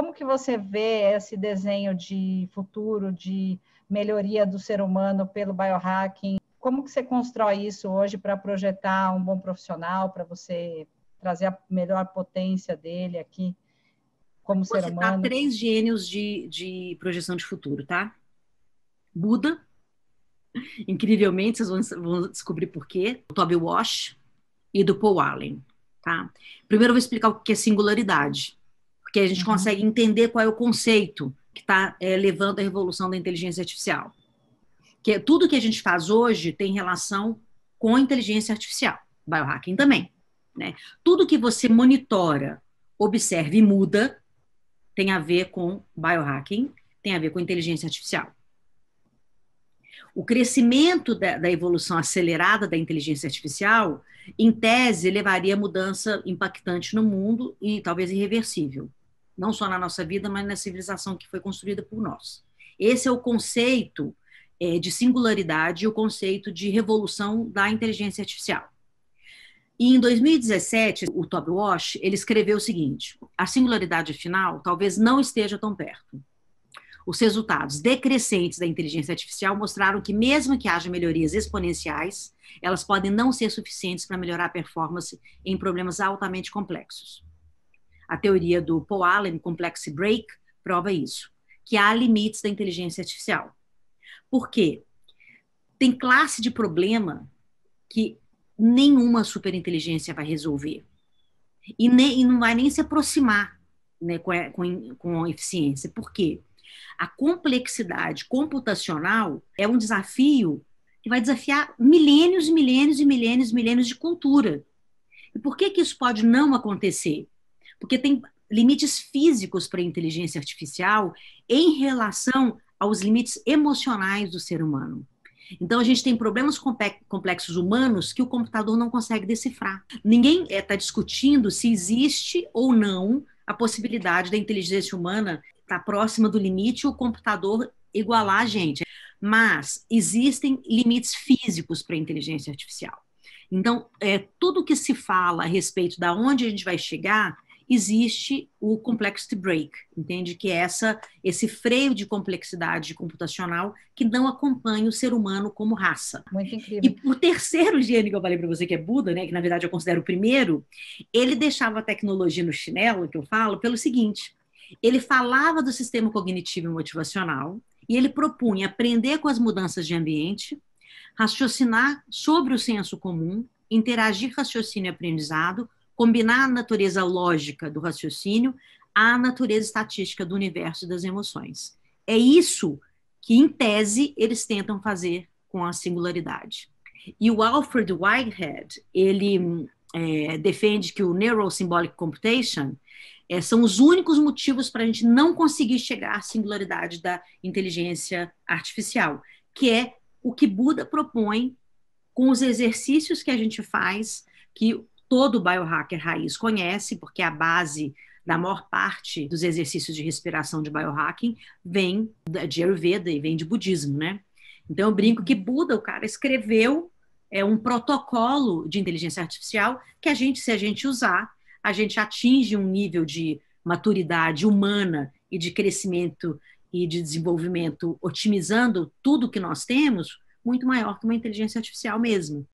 Como que você vê esse desenho de futuro, de melhoria do ser humano pelo biohacking? Como que você constrói isso hoje para projetar um bom profissional, para você trazer a melhor potência dele aqui como ser humano? Vou três gênios de, de projeção de futuro, tá? Buda, incrivelmente, vocês vão, vão descobrir por quê, Toby Wash e do Paul Allen, tá? Primeiro eu vou explicar o que é singularidade porque a gente uhum. consegue entender qual é o conceito que está é, levando a revolução da inteligência artificial. Que é, tudo que a gente faz hoje tem relação com a inteligência artificial, biohacking também. Né? Tudo que você monitora, observa e muda tem a ver com biohacking, tem a ver com inteligência artificial. O crescimento da, da, evolução acelerada da inteligência artificial, em tese, levaria a mudança impactante no mundo e talvez irreversível não só na nossa vida, mas na civilização que foi construída por nós. Esse é o conceito é, de singularidade e o conceito de revolução da inteligência artificial. E em 2017, o Toby Walsh ele escreveu o seguinte: a singularidade final talvez não esteja tão perto. Os resultados decrescentes da inteligência artificial mostraram que, mesmo que haja melhorias exponenciais, elas podem não ser suficientes para melhorar a performance em problemas altamente complexos. A teoria do Paul Allen, Break, prova isso, que há limites da inteligência artificial. Por quê? Tem classe de problema que nenhuma superinteligência vai resolver. E, nem, e não vai nem se aproximar né, com, é, com, com eficiência. Por quê? A complexidade computacional é um desafio que vai desafiar milênios e milênios e milênios e milênios de cultura. E por que, que isso pode não acontecer? porque tem limites físicos para a inteligência artificial em relação aos limites emocionais do ser humano. Então, a gente tem problemas complexos humanos que o computador não consegue decifrar. Ninguém está eh, é, discutindo se existe ou não a possibilidade da inteligência humana estar tá próxima do limite e o computador igualar a gente. Mas existem limites físicos para a inteligência artificial. Então, é, tudo que se fala a respeito de onde a gente vai chegar existe o complexity break, entende que é essa esse freio de complexidade computacional que não acompanha o ser humano como raça. Muito incrível. E o terceiro gênio que eu falei para você que é Buda, né, que na verdade eu considero o primeiro, ele deixava a tecnologia no chinelo, que eu falo, pelo seguinte, ele falava do sistema cognitivo e motivacional e ele propunha aprender com as mudanças de ambiente, raciocinar sobre o senso comum, interagir raciocínio e aprendizado combinar a natureza lógica do raciocínio à natureza estatística do universo das emoções. É isso que, em tese, eles tentam fazer com a singularidade. E o Alfred Whitehead, ele é, defende que o Neurosymbolic Computation é, são os únicos motivos para a gente não conseguir chegar à singularidade da inteligência artificial, que é o que Buda propõe com os exercícios que a gente faz, que todo biohacker raiz conhece, porque a base da maior parte dos exercícios de respiração de biohacking vem de Ayurveda e vem de budismo, né? Então eu brinco que Buda, o cara escreveu é um protocolo de inteligência artificial que a gente, se a gente usar, a gente atinge um nível de maturidade humana e de crescimento e de desenvolvimento, otimizando tudo que nós temos, muito maior que uma inteligência artificial mesmo.